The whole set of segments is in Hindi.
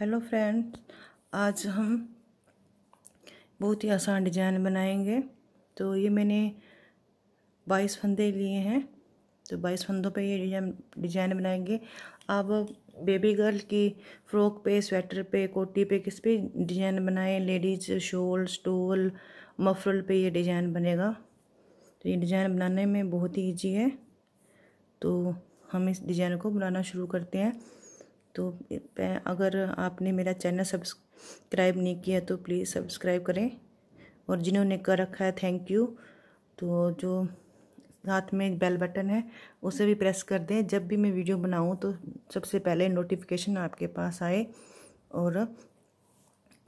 हेलो फ्रेंड्स आज हम बहुत ही आसान डिजाइन बनाएंगे तो ये मैंने बाईस फंदे लिए हैं तो बाईस फंदों पे ये डिजाइन डिजाइन बनाएंगे आप बेबी गर्ल की फ्रॉक पे स्वेटर पे कोटी पे किस पे डिजाइन बनाएं लेडीज शॉल स्टोल मफरल पे ये डिजाइन बनेगा तो ये डिजाइन बनाने में बहुत ही ईजी है तो हम इस डिजाइन को बनाना शुरू करते हैं तो अगर आपने मेरा चैनल सब्सक्राइब नहीं किया तो प्लीज़ सब्सक्राइब करें और जिन्होंने कर रखा है थैंक यू तो जो साथ में एक बेल बटन है उसे भी प्रेस कर दें जब भी मैं वीडियो बनाऊं तो सबसे पहले नोटिफिकेशन आपके पास आए और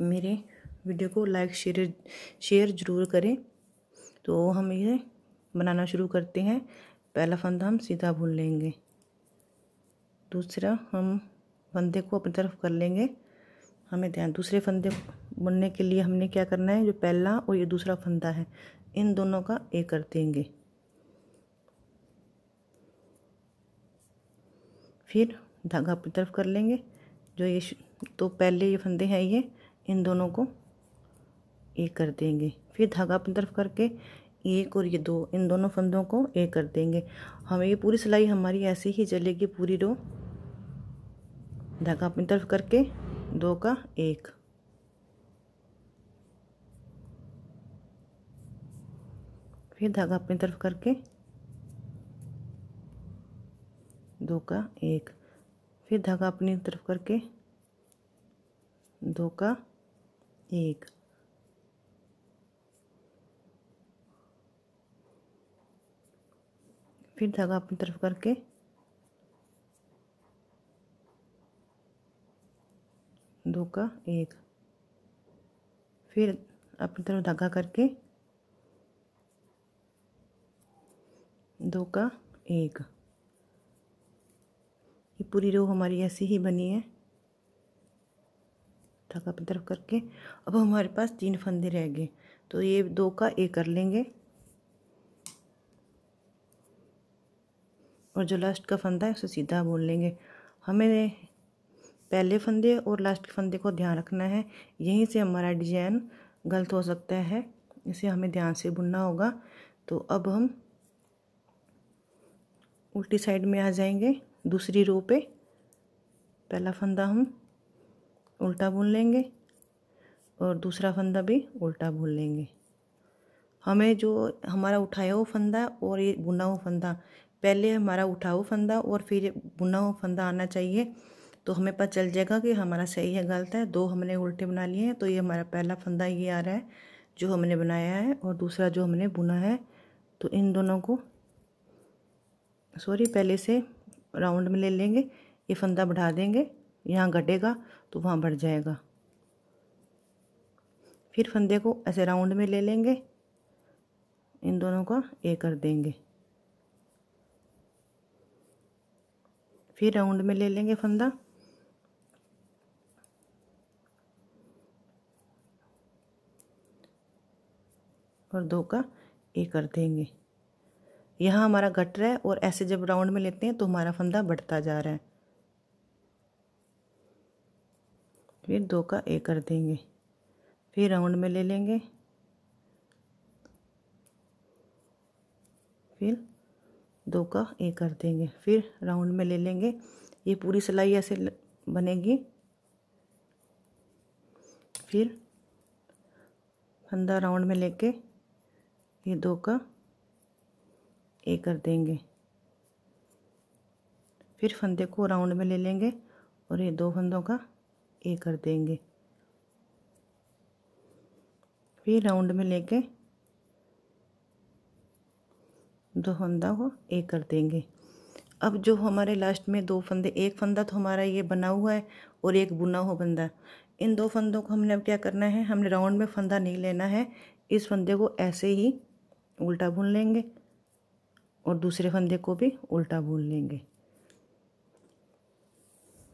मेरे वीडियो को लाइक शेयर शेयर ज़रूर करें तो हम ये बनाना शुरू करते हैं पहला फंदा हम सीधा भूल लेंगे दूसरा हम फंदे को अपनी तरफ कर लेंगे हमें ध्यान दूसरे फंदे बुनने के लिए हमने क्या करना है जो पहला और ये दूसरा फंदा है इन दोनों का एक कर देंगे फिर धागा अपनी तरफ कर लेंगे जो ये तो पहले ये फंदे हैं ये इन दोनों को एक कर देंगे फिर धागा अपनी तरफ करके एक और ये दो इन दोनों फंदों को एक कर देंगे हमें ये पूरी सिलाई हमारी ऐसे ही चलेगी पूरी रो धागा अपनी तरफ करके दो का एक फिर धागा अपनी तरफ करके दो का एक फिर धागा अपनी तरफ करके दो का एक फिर धागा अपनी तरफ करके दो का एक फिर अपनी तरफ धागा करके दो का एक ये पूरी रो हमारी ऐसी ही बनी है धागा अपनी तरफ करके अब हमारे पास तीन फंदे रह गए तो ये दो का एक कर लेंगे और जो लास्ट का फंदा है उसे सीधा बोल लेंगे हमें पहले फंदे और लास्ट के फंदे को ध्यान रखना है यहीं से हमारा डिजाइन गलत हो सकता है इसे हमें ध्यान से बुनना होगा तो अब हम उल्टी साइड में आ जाएंगे दूसरी रो पे पहला फंदा हम उल्टा बुन लेंगे और दूसरा फंदा भी उल्टा बुन लेंगे हमें जो हमारा उठाया हुआ फंदा और ये बुना हुआ फंदा पहले हमारा उठा हुआ फंदा और फिर बुना हुआ फंदा आना चाहिए तो हमें पता चल जाएगा कि हमारा सही है गलत है दो हमने उल्टे बना लिए हैं तो ये हमारा पहला फंदा ये आ रहा है जो हमने बनाया है और दूसरा जो हमने बुना है तो इन दोनों को सॉरी पहले से राउंड में ले लेंगे ये फंदा बढ़ा देंगे यहाँ घटेगा तो वहाँ बढ़ जाएगा फिर फंदे को ऐसे राउंड में ले लेंगे इन दोनों का ए कर देंगे फिर राउंड में ले लेंगे फंदा और दो का ए कर देंगे यहाँ हमारा घट रहा है और ऐसे जब राउंड में लेते हैं तो हमारा फंदा बढ़ता जा रहा है फिर दो का ए कर देंगे फिर राउंड में ले लेंगे फिर दो का ए कर देंगे फिर राउंड में ले लेंगे ये पूरी सिलाई ऐसे बनेगी फिर फंदा राउंड में लेके ये दो का एक कर देंगे फिर फंदे को राउंड में ले लेंगे और ये दो फंदों का एक कर देंगे फिर राउंड में लेके दो फंदा को एक कर देंगे अब जो हमारे लास्ट में दो फंदे एक फंदा तो हमारा ये बना हुआ है और एक बुना हुआ फंदा इन दो फंदों को हमने अब क्या करना है हमने राउंड में फंदा नहीं लेना है इस फंदे को ऐसे ही उल्टा भून लेंगे और दूसरे फंदे को भी उल्टा भून लेंगे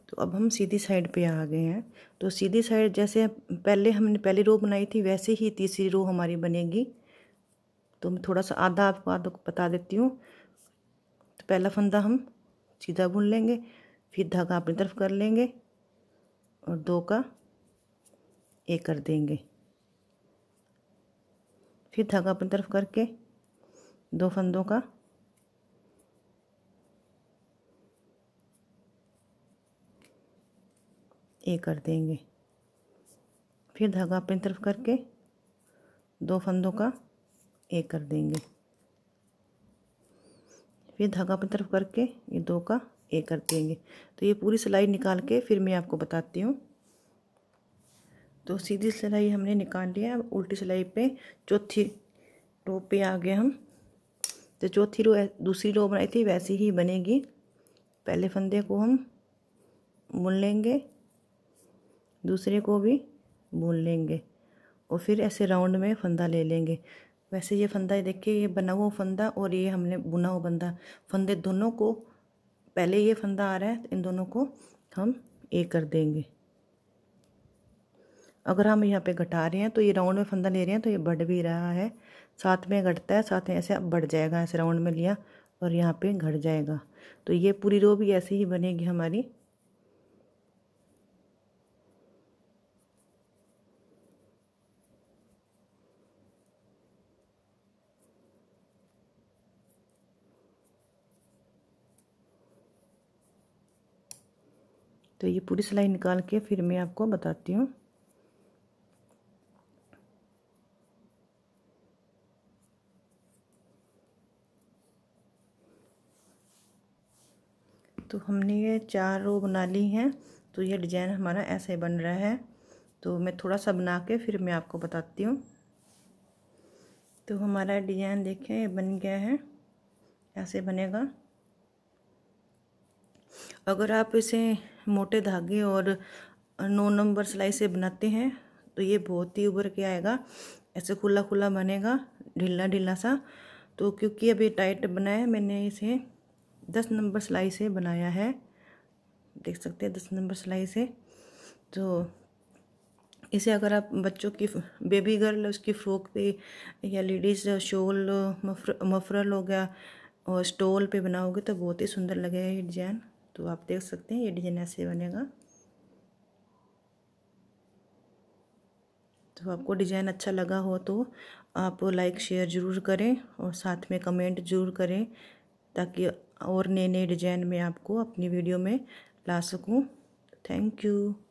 तो अब हम सीधी साइड पे आ गए हैं तो सीधी साइड जैसे पहले हमने पहली रो बनाई थी वैसे ही तीसरी रो हमारी बनेगी तो मैं थोड़ा सा आधा आपको आधा को बता देती हूँ तो पहला फंदा हम सीधा बुन लेंगे फिर धागा अपनी तरफ कर लेंगे और दो का एक कर देंगे फिर धागा अपनी तरफ करके दो फंदों का एक कर देंगे फिर धागा अपनी तरफ करके दो फंदों का एक कर देंगे फिर धागा अपनी तरफ करके ये दो का एक कर देंगे तो ये पूरी सिलाई निकाल के फिर मैं आपको बताती हूँ तो सीधी सिलाई हमने निकाल लिया अब उल्टी सिलाई पे चौथी रो पे आ गए हम तो चौथी रो दूसरी रो बनाई थी वैसी ही बनेगी पहले फंदे को हम बुन लेंगे दूसरे को भी बुन लेंगे और फिर ऐसे राउंड में फंदा ले लेंगे वैसे ये फंदा देखिए ये बना हुआ फंदा और ये हमने बुना हुआ बंदा फंदे दोनों को पहले ये फंदा आ रहा है तो इन दोनों को हम एक कर देंगे अगर हम यहाँ पे घटा रहे हैं तो ये राउंड में फंदा ले रहे हैं तो ये बढ़ भी रहा है साथ में घटता है साथ में ऐसे बढ़ जाएगा ऐसे राउंड में लिया और यहाँ पे घट जाएगा तो ये पूरी रो भी ऐसे ही बनेगी हमारी तो ये पूरी सिलाई निकाल के फिर मैं आपको बताती हूँ तो हमने ये चार रो बना ली हैं तो ये डिजाइन हमारा ऐसे बन रहा है तो मैं थोड़ा सा बना के फिर मैं आपको बताती हूँ तो हमारा डिजाइन देखें ये बन गया है ऐसे बनेगा अगर आप इसे मोटे धागे और नौ नंबर सिलाई से बनाते हैं तो ये बहुत ही उभर के आएगा ऐसे खुला खुला बनेगा ढीला ढीला सा तो क्योंकि अभी टाइट बनाया मैंने इसे दस नंबर सिलाई से बनाया है देख सकते हैं दस नंबर सिलाई से तो इसे अगर आप बच्चों की बेबी गर्ल उसकी फ्रॉक पे या लेडीज़ शोल मफरल हो गया और स्टोल पे बनाओगे तो बहुत ही सुंदर लगेगा ये डिज़ाइन तो आप देख सकते हैं ये डिज़ाइन ऐसे बनेगा तो आपको डिज़ाइन अच्छा लगा हो तो आप लाइक शेयर ज़रूर करें और साथ में कमेंट ज़रूर करें ताकि और नए नए डिजाइन में आपको अपनी वीडियो में ला सकूँ थैंक यू